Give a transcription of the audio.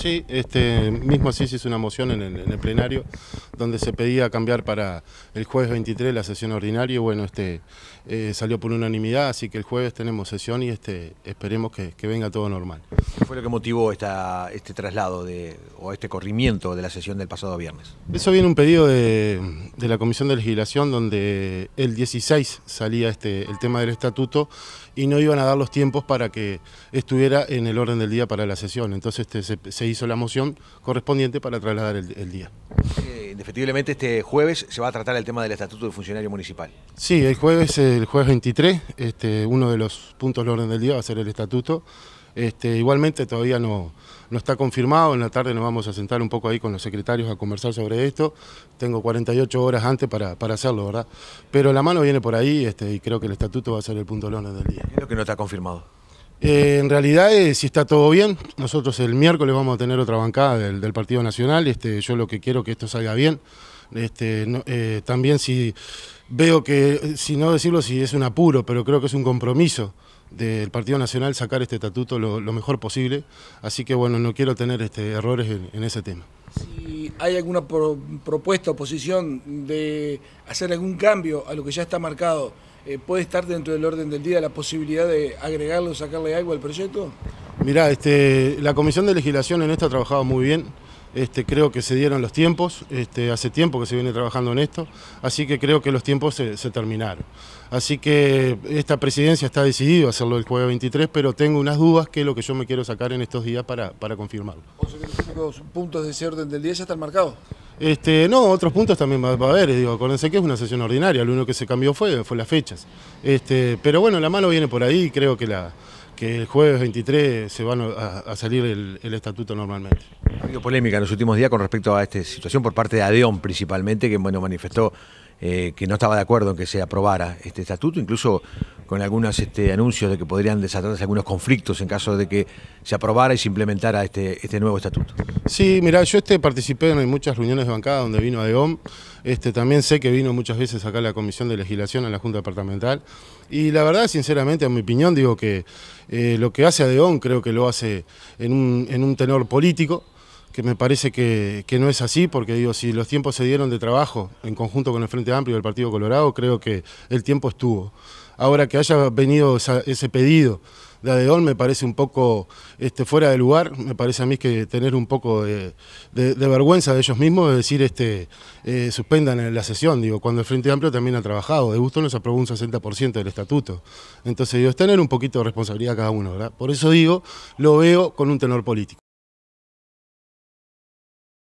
Sí, este, mismo así se hizo una moción en el, plenario donde se pedía cambiar para el jueves 23 la sesión ordinaria. y Bueno, este, eh, salió por unanimidad, así que el jueves tenemos sesión y este, esperemos que venga todo normal fue lo que motivó este traslado de, o este corrimiento de la sesión del pasado viernes? Eso viene un pedido de, la Comisión de Legislación donde el 16 salía este, el tema del estatuto y no iban a dar los tiempos para que estuviera en el orden del día para la sesión. Entonces este, se, hizo la moción correspondiente para trasladar el, día. Eh, indefectiblemente este jueves se va a tratar el tema del estatuto del funcionario municipal. Sí, el jueves, el jueves 23, este, uno de los puntos del orden del día va a ser el estatuto. Este, igualmente todavía no, no está confirmado, en la tarde nos vamos a sentar un poco ahí con los secretarios a conversar sobre esto, tengo 48 horas antes para, hacerlo, ¿verdad? Pero la mano viene por ahí este, y creo que el estatuto va a ser el punto lona del día. ¿Qué es lo que no está confirmado? Eh, en realidad, eh, si está todo bien, nosotros el miércoles vamos a tener otra bancada del, Partido Nacional. Este, yo lo que quiero que esto salga bien. Este, eh, también si veo que, eh, si no decirlo si es un apuro, pero creo que es un compromiso del Partido Nacional sacar este estatuto lo, mejor posible, así que bueno, no quiero tener este, errores en, ese tema. Si hay alguna propuesta o posición de hacer algún cambio a lo que ya está marcado, eh, ¿puede estar dentro del orden del día la posibilidad de agregarlo, sacarle algo al proyecto? Mirá, este, la Comisión de Legislación en esto ha trabajado muy bien. Este, creo que se dieron los tiempos, este, hace tiempo que se viene trabajando en esto, así que creo que los tiempos se, terminaron. Así que esta presidencia está decidida a hacerlo el jueves 23, pero tengo unas dudas que es lo que yo me quiero sacar en estos días para, para confirmarlo. ¿Los puntos de ese orden del día ya están marcados? Este, no, otros puntos también va, a haber, digo, acuérdense que es una sesión ordinaria, lo único que se cambió fue, fue las fechas. pero bueno, la mano viene por ahí, y creo que la, que el jueves 23 se van a, salir el, estatuto normalmente. Ha habido polémica en los últimos días con respecto a esta situación por parte de ADEON principalmente, que bueno, manifestó eh, que no estaba de acuerdo en que se aprobara este estatuto, incluso con algunos este, anuncios de que podrían desatarse algunos conflictos en caso de que se aprobara y se implementara este, este nuevo estatuto. Sí, mira, yo este participé en muchas reuniones de bancada donde vino ADEOM, este, también sé que vino muchas veces acá a la Comisión de Legislación, a la Junta Departamental, y la verdad, sinceramente, a mi opinión, digo que eh, lo que hace ADEOM creo que lo hace en un, en un tenor político, que me parece que, no es así, porque digo, si los tiempos se dieron de trabajo en conjunto con el Frente Amplio y el Partido Colorado, creo que el tiempo estuvo. Ahora que haya venido ese pedido de adeón me parece un poco este, fuera de lugar, me parece a mí que tener un poco de, vergüenza de ellos mismos, de decir este, eh, suspendan la sesión, digo, cuando el Frente Amplio también ha trabajado, de gusto nos aprobó un 60% del estatuto. Entonces digo, es tener un poquito de responsabilidad cada uno, ¿verdad? Por eso digo, lo veo con un tenor político.